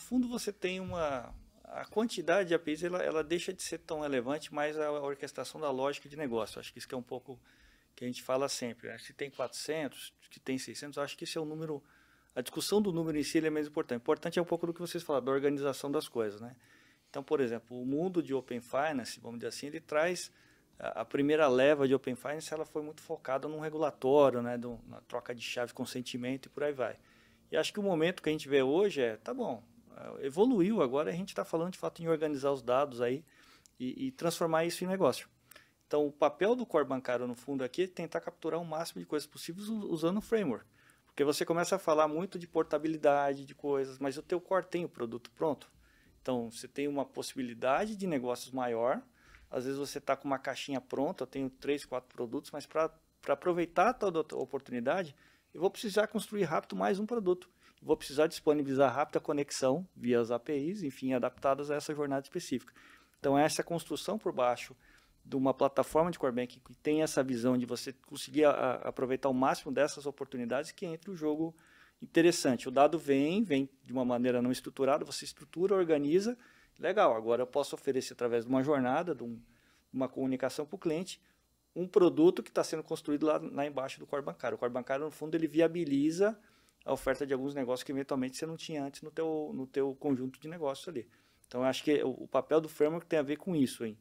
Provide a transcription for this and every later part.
No fundo, você tem uma. A quantidade de APIs ela, ela deixa de ser tão relevante, mas a orquestração da lógica de negócio. Acho que isso que é um pouco que a gente fala sempre. Né? Se tem 400, se tem 600, acho que esse é o número. A discussão do número em si é menos importante. O importante é um pouco do que vocês falaram, da organização das coisas. Né? Então, por exemplo, o mundo de Open Finance, vamos dizer assim, ele traz a primeira leva de Open Finance ela foi muito focada num regulatório, né, do, na troca de chave, consentimento e por aí vai. E acho que o momento que a gente vê hoje é, tá bom, evoluiu, agora a gente está falando de fato em organizar os dados aí e, e, transformar isso em negócio. Então, o papel do core bancário, no fundo, aqui é tentar capturar o máximo de coisas possíveis usando o framework. Porque você começa a falar muito de portabilidade, de coisas, mas o teu core tem o produto pronto. Então, você tem uma possibilidade de negócios maior. Às vezes você está com uma caixinha pronta, eu tenho três, quatro produtos, mas para aproveitar toda a oportunidade, eu vou precisar construir rápido mais um produto vou precisar disponibilizar rápida conexão via as APIs, enfim, adaptadas a essa jornada específica. Então, essa construção por baixo de uma plataforma de core banking que tem essa visão de você conseguir a, a aproveitar o máximo dessas oportunidades que entra o jogo interessante. O dado vem, vem de uma maneira não estruturada, você estrutura, organiza, legal, agora eu posso oferecer através de uma jornada, de um, uma comunicação para o cliente, um produto que está sendo construído lá, lá embaixo do core bancário. O core bancário, no fundo, ele viabiliza a oferta de alguns negócios que eventualmente você não tinha antes no teu, no teu conjunto de negócios ali. Então, eu acho que o, o papel do framework tem a ver com isso, hein?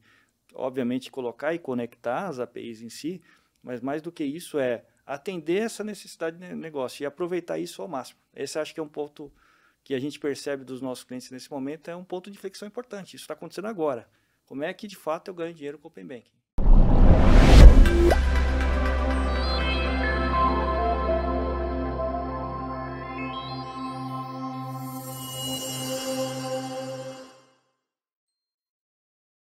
obviamente colocar e conectar as APIs em si, mas mais do que isso é atender essa necessidade de negócio e aproveitar isso ao máximo. Esse acho que é um ponto que a gente percebe dos nossos clientes nesse momento, é um ponto de inflexão importante. Isso está acontecendo agora. Como é que de fato eu ganho dinheiro com o Open Banking?